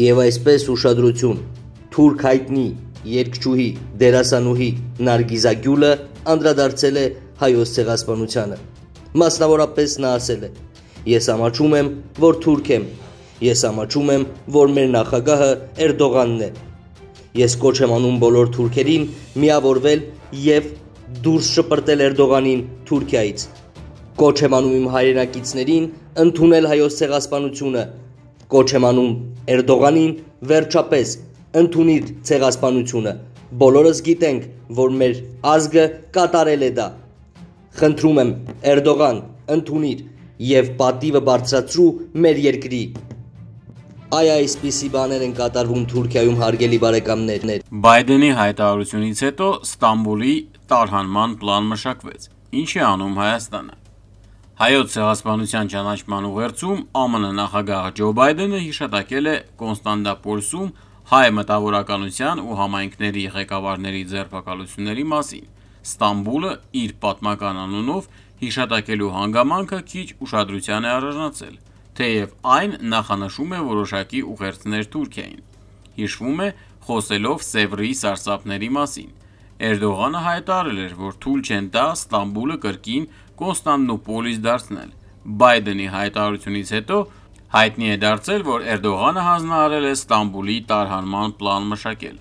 Եվ այսպես ուշադրություն, թուրք հայտնի երկչուհի դերասանուհի Նարգիզա Գյուլը անդրադարձել է հայոց ցեղասպանությանը։ Մասնավորապես նա ասել է. Ես ամաչում եմ, որ թուրք եմ։ Ես ամաչում եմ, որ մեր նախագահը Էրդողանն է։ Ես կոչ եմ անում բոլոր թուրքերին միավորվել եւ դուրս շպրտել Էրդողանին Թուրքիայից։ Կոչ եմ անում իմ հայրենակիցներին ընդունել հայոց ցեղասպանությունը կոչ եմ անում Էրդողանին վերջապես ընդունիր ցեղասպանությունը։ Բոլորս գիտենք, որ մեր ազգը կատարել է դա։ Խնդրում եմ Էրդողան, ընդունիր եւ պատիվը բարձրացրու մեր երկրի։ Այ այսպիսի բաներ են կատարվում Թուրքիայում հարգելի բարեկամներ։ Բայդենի հայտարարությունից հետո Ստամբուլի տարհանման պլան մշակվեց։ Ինչ է անում Հայաստանը։ Հայոց ցեղասպանության ճանաչման ուղերձում ԱՄՆ նախագահ Ջո Բայդենը հիշատակել է Կոնստանդնապոլսում հայ մտավորականության ու համայնքների ղեկավարների ձերբակալությունների մասին։ Ստամբուլը իր պատմական անունով հիշատակելու հանգամանքը քիչ ուշադրության է արժանացել, թեև այն նախանշում է որոշակի ուղերձներ Թուրքիային։ Հիշվում է խոսելով Սևրի սարսափների մասին։ Էրդողանը հայտարել էր, որ թույլ չեն տա Ստամբուլը կրկին Կոնստանդնուպոլիս դարձնել։ Բայդենի հայտարարությունից հետո հայտնի է դարձել, որ Էրդողանը հանձնարարել է Ստամբուլի տարհանման պլան մշակել։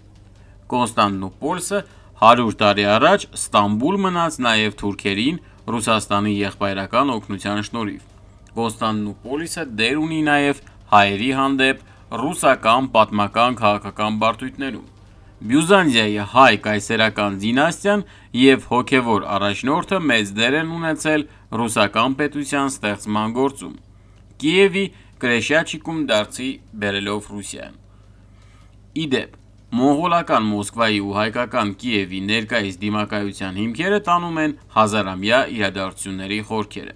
Կոնստանդնուպոլսը 100 տարի առաջ Ստամբուլ մնաց նաև թուրքերին Ռուսաստանի եղբայրական օգնության շնորհիվ։ Կոնստանդնուպոլիսը դեր ունի նաև հայերի հանդեպ ռուսական պատմական քաղաքական բարդույթներում։ Բյուզանդիայի հայ կայսերական դինաստիան և հոգևոր առաջնորդը մեծ դեր են ունեցել ռուսական պետության ստեղծման գործում՝ Կիևի Կրեշյաչիկում դարձի բերելով Ռուսիան։ Ի դեպ, մոնղոլական Մոսկվայի ու հայկական Կիևի ներկայիս դիմակայության հիմքերը տանում են հազարամյա իրադարձությունների խորքերը։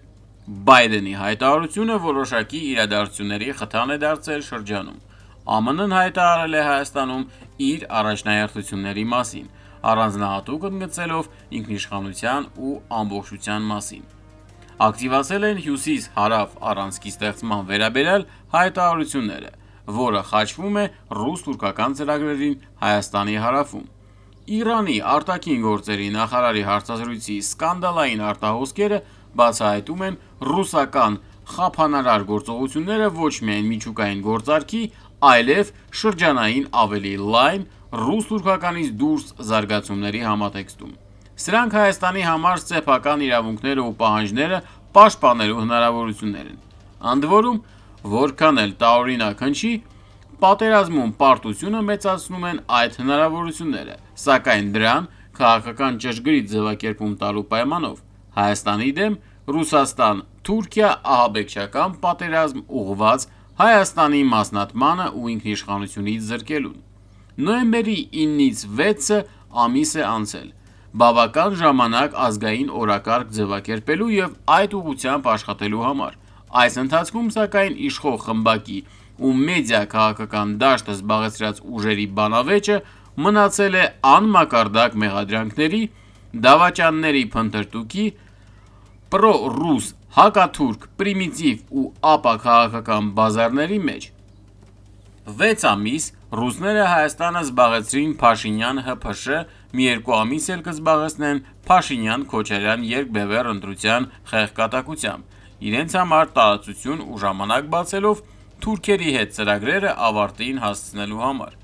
Բայդենի հայտարարությունը որոշակի իրադարձությունների խթան է դարձել շրջանում։ ԱՄՆ-ն հայտարարել է Հայաստանում իր առաջնահերթությունների մասին, առանձնահատուկ ընդգծելով ինքնիշխանության ու ամբողջության մասին։ Ակտիվացել են հյուսիս հարավ առանցքի ստեղծման վերաբերյալ հայտարարությունները, որը խաչվում է ռուս-թուրքական ծրագրերին Հայաստանի հարավում։ Իրանի արտաքին գործերի նախարարի հարցազրույցի սկանդալային արտահոսքերը բացահայտում են ռուսական խափանարար գործողությունները ոչ միայն միջուկային գործարքի, այլև շրջանային ավելի լայն ռուս-թուրքականից դուրս զարգացումների համատեքստում։ Սրանք Հայաստանի համար սեփական իրավունքները ու պահանջները պաշտպանելու հնարավորություններ են։ Ընդ որում, որքան էլ տարօրինակ հնչի, պատերազմում պարտությունը մեծացնում են այդ հնարավորությունները, սակայն դրան քաղաքական ճշգրիտ ձևակերպում տալու պայմանով Հայաստանի դեմ Ռուսաստան Թուրքիա-ահաբեկչական պատերազմ ուղղված Հայաստանի մասնատմանը ու ինքնիշխանությունից զրկելուն։ Նոյեմբերի 9-ից 6-ը ամիս է անցել։ Բավական ժամանակ ազգային օրակարգ ձևակերպելու և այդ ուղղությամբ աշխատելու համար։ Այս ընթացքում, սակայն, իշխող խմբակի ու մեդիա քաղաքական դաշտը զբաղեցրած ուժերի բանավեճը մնացել է անմակարդակ մեղադրանքների, դավաճանների փնտրտուքի, պրոռուս հակաթուրք, պրիմիտիվ ու ապա քաղաքական բազարների մեջ։ 6 ամիս ռուսները Հայաստանը զբաղեցրին Փաշինյան ՀՓՇ, մի երկու ամիս էլ կզբաղեցնեն Փաշինյան-Քոչարյան երկբևեռ ընտրության խեղկատակությամբ։ Իրենց համար տարածություն ու ժամանակ բացելով թուրքերի հետ ծրագրերը ավարտին հասցնելու համար։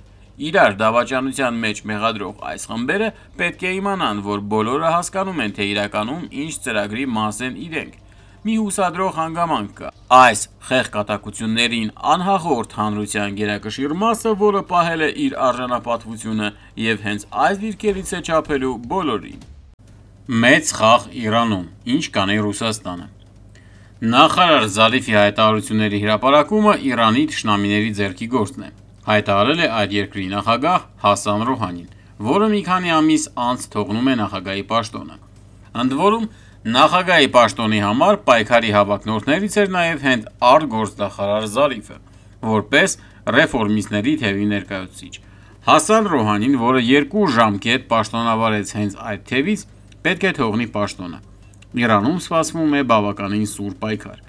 Իրար դավաճանության մեջ մեղադրող այս խմբերը պետք է իմանան, որ բոլորը հասկանում են, թե իրականում ինչ ծրագրի մաս են իրենք մի հուսադրող հանգամանք կա։ Այս խեղ կատակություններին անհաղորդ հանրության գերակշիռ մասը, որը պահել է իր արժանապատվությունը եւ հենց այս դիրքերից է չափելու բոլորին։ Մեծ խաղ Իրանում, ինչ կանի Ռուսաստանը։ Նախարար Զալիֆի հայտարարությունների հրապարակումը Իրանի ճշնամիների ձեռքի գործն է։ Հայտարարել է այդ երկրի նախագահ Հասան Ռոհանին, որը մի քանի ամիս անց թողնում է նախագահի պաշտոնը։ Ընդ որում, Նախագահի պաշտոնի համար պայքարի հավակնորդներից էր նաև հենց արտգործնախարար Զարիֆը, որպես ռեֆորմիստների թևի ներկայացուցիչ։ Հասան Ռոհանին, որը երկու ժամկետ պաշտոնավարեց հենց այդ թևից, պետք է թողնի պաշտոնը։ Իրանում սպասվում է բավականին սուր պայքար։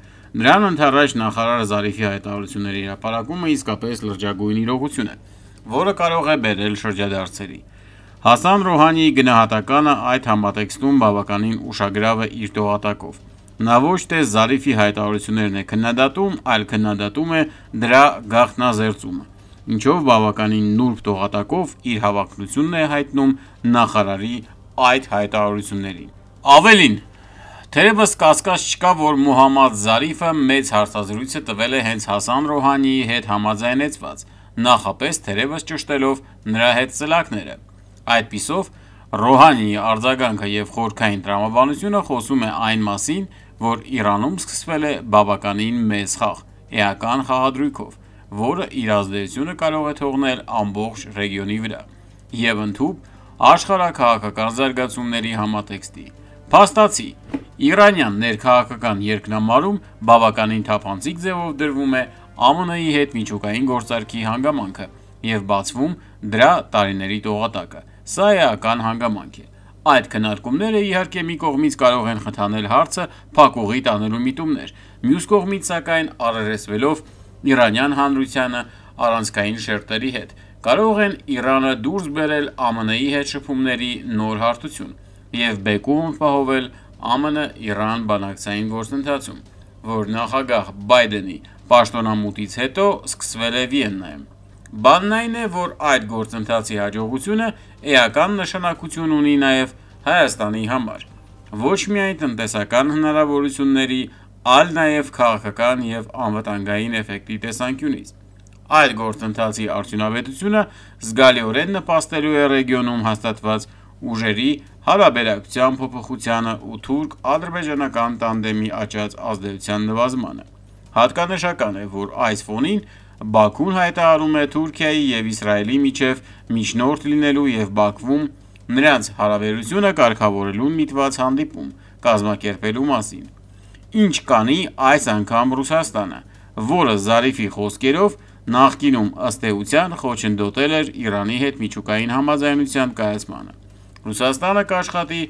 Նրան ընդառաջ նախարար Զարիֆի հայտարարությունների հրապարակումը իսկապես լրջագույն իրողություն է, որը կարող է բերել շրջադարձերի։ Հասան Ռոհանիի գնահատականը այդ համատեքստում բավականին ուշագրավ է իր տողատակով։ Նա ոչ թե Զարիֆի հայտարարություններն է քննադատում, այլ քննադատում է դրա գաղտնազերծումը, ինչով բավականին նուրբ տողատակով իր հավակնությունն է հայտնում նախարարի այդ հայտարարություններին։ Ավելին, Թերևս կասկած չկա, որ Մուհամմադ Զարիֆը մեծ հարցազրույց է տվել է հենց Հասան Ռոհանիի հետ համաձայնեցված, նախապես թերևս ճշտելով նրա հետ սլակները։ Այդպիսով Ռոհանիի արձագանքը և խորհրդային տրամաբանությունը խոսում է այն մասին, որ Իրանում սկսվել է բավականին մեծ խաղ՝ էական խաղադրույքով, որը իր ազդեցությունը կարող է թողնել ամբողջ ռեգիոնի վրա, և ընդհուպ աշխարհաքաղաքական զարգացումների համատեքստի: Փաստացի, իրանյան ներքաղաքական երկնամարում բավականին թափանցիկ ձևով դրվում է ԱՄՆ-ի հետ միջուկային գործարքի հանգամանքը և բացվում դրա տարիների տողատակը: Սա էական հանգամանք է։ Այդ քննարկումները իհարկե մի կողմից կարող են խթանել հարցը փակուղի տանելու միտումներ, մյուս կողմից սակայն առերեսվելով Իրանյան հանրությանը առանցքային շերտերի հետ, կարող են Իրանը դուրս բերել ԱՄՆ-ի հետ շփումների նոր հարթություն եւ բեկում պահովել ԱՄՆ Իրան բանակցային գործընթացում, որ նախագահ Բայդենի պաշտոնամուտից հետո սկսվել է Վիեննայում։ Բանն այն է, որ այդ գործընթացի հաջողությունը էական նշանակություն ունի նաև Հայաստանի համար։ Ոչ միայն տնտեսական հնարավորությունների, այլ նաև քաղաքական եւ անվտանգային էֆեկտի տեսանկյունից։ Այդ գործընթացի արդյունավետությունը զգալիորեն նպաստելու է ռեգիոնում հաստատված ուժերի հարաբերակցության փոփոխությանը ու թուրք-ադրբեջանական տանդեմի աճած ազդեցության նվազմանը։ Հատկանշական է, որ այս ֆոնին Բաքուն հայտարարում է Թուրքիայի և Իսրայելի միջև միջնորդ լինելու և Բաքվում նրանց հարաբերությունը կարգավորելու միտված հանդիպում կազմակերպելու մասին, ինչ կանի այս անգամ Ռուսաստանը, որը Զարիֆի խոսքերով, նախկինում, ըստ էության, խոչընդոտել էր Իրանի հետ միջուկային համաձայնության կայացմանը: Ռուսաստանը կաշխատի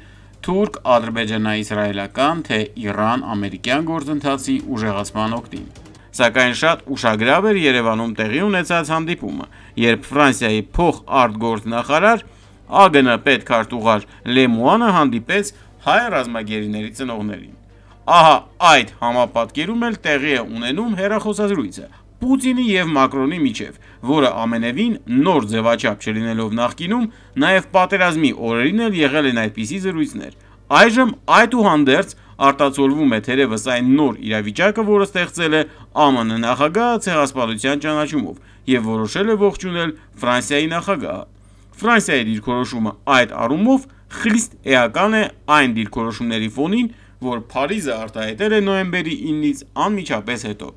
թուրք-ադրբեջանա-իսրայելական, թե Իրան-ամերիկյան գործընթացի ուժեղացման օգտին: սակայն շատ ուշագրավ էր Երևանում տեղի ունեցած հանդիպումը, երբ Ֆրանսիայի փող արտգործնախարար ԱԳՆ պետքարտուղար Լեմուանը հանդիպեց հայ ռազմագերիների ծնողներին։ Ահա այդ համապատկերում էլ տեղի է ունենում հերախոսազրույցը Պուտինի եւ Մակրոնի միջև, որը ամենևին նոր ձևաչափ չլինելով նախկինում, նաև պատերազմի օրերին էլ եղել են այդպիսի զրույցներ։ Այժմ այդուհանդերձ արտացոլվում է թերևս այն նոր իրավիճակը, որը ստեղծել է ԱՄՆ նախագահը ցեղասպանության ճանաչումով եւ որոշել է ողջունել Ֆրանսիայի նախագահը։ Ֆրանսիայի դիրքորոշումը այդ առումով խիստ էական է այն դիրքորոշումների ֆոնին, որ Փարիզը արտահայտել է նոյեմբերի 9-ից անմիջապես հետո։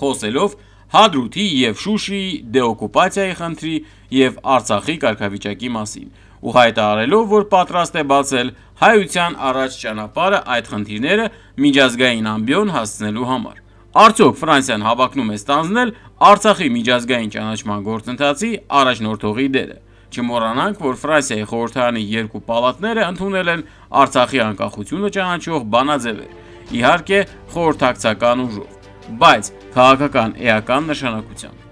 Խոսելով Հադրութի եւ Շուշիի դեօկուպացիայի խնդրի եւ Արցախի կարգավիճակի մասին, ու հայտարարելով, որ պատրաստ է բացել հայության առաջ ճանապարհը այդ խնդիրները միջազգային ամբիոն հասցնելու համար։ Արդյոք Ֆրանսիան հավակնում է ստանձնել Արցախի միջազգային ճանաչման գործընթացի առաջնորդողի դերը։ Չմոռանանք, որ Ֆրանսիայի խորհրդարանի երկու պալատները ընդունել են Արցախի անկախությունը ճանաչող բանաձևեր։ Իհարկե, խորհրդակցական ուժով, բայց քաղաքական էական նշանակությամբ։